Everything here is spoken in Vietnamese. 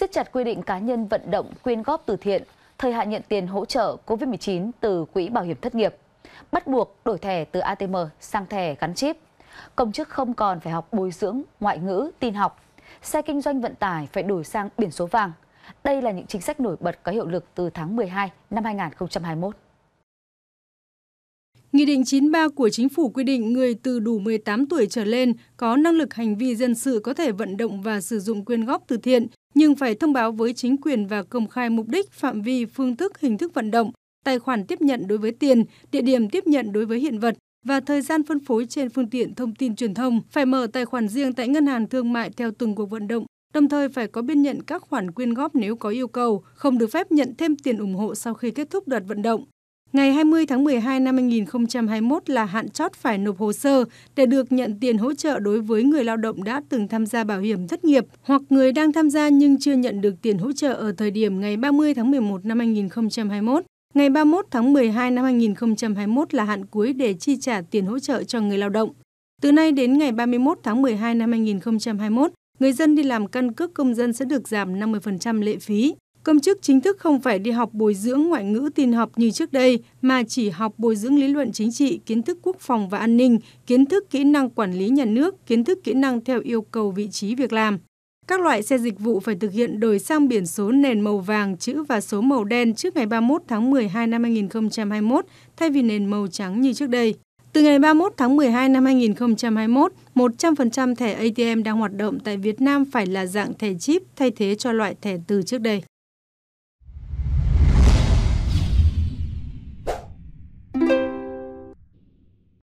siết chặt quy định cá nhân vận động quyên góp từ thiện, thời hạn nhận tiền hỗ trợ COVID-19 từ Quỹ Bảo hiểm Thất nghiệp, bắt buộc đổi thẻ từ ATM sang thẻ gắn chip. Công chức không còn phải học bồi dưỡng, ngoại ngữ, tin học. Xe kinh doanh vận tải phải đổi sang biển số vàng. Đây là những chính sách nổi bật có hiệu lực từ tháng 12 năm 2021. Nghị định 93 của Chính phủ quy định người từ đủ 18 tuổi trở lên có năng lực hành vi dân sự có thể vận động và sử dụng quyên góp từ thiện, nhưng phải thông báo với chính quyền và công khai mục đích, phạm vi, phương thức, hình thức vận động, tài khoản tiếp nhận đối với tiền, địa điểm tiếp nhận đối với hiện vật và thời gian phân phối trên phương tiện thông tin truyền thông, phải mở tài khoản riêng tại ngân hàng thương mại theo từng cuộc vận động, đồng thời phải có biên nhận các khoản quyên góp nếu có yêu cầu, không được phép nhận thêm tiền ủng hộ sau khi kết thúc đợt vận động. Ngày 20 tháng 12 năm 2021 là hạn chót phải nộp hồ sơ để được nhận tiền hỗ trợ đối với người lao động đã từng tham gia bảo hiểm thất nghiệp hoặc người đang tham gia nhưng chưa nhận được tiền hỗ trợ ở thời điểm ngày 30 tháng 11 năm 2021. Ngày 31 tháng 12 năm 2021 là hạn cuối để chi trả tiền hỗ trợ cho người lao động. Từ nay đến ngày 31 tháng 12 năm 2021, người dân đi làm căn cước công dân sẽ được giảm 50% lệ phí. Công chức chính thức không phải đi học bồi dưỡng ngoại ngữ tin học như trước đây, mà chỉ học bồi dưỡng lý luận chính trị, kiến thức quốc phòng và an ninh, kiến thức kỹ năng quản lý nhà nước, kiến thức kỹ năng theo yêu cầu vị trí việc làm. Các loại xe dịch vụ phải thực hiện đổi sang biển số nền màu vàng, chữ và số màu đen trước ngày 31 tháng 12 năm 2021 thay vì nền màu trắng như trước đây. Từ ngày 31 tháng 12 năm 2021, 100% thẻ ATM đang hoạt động tại Việt Nam phải là dạng thẻ chip thay thế cho loại thẻ từ trước đây.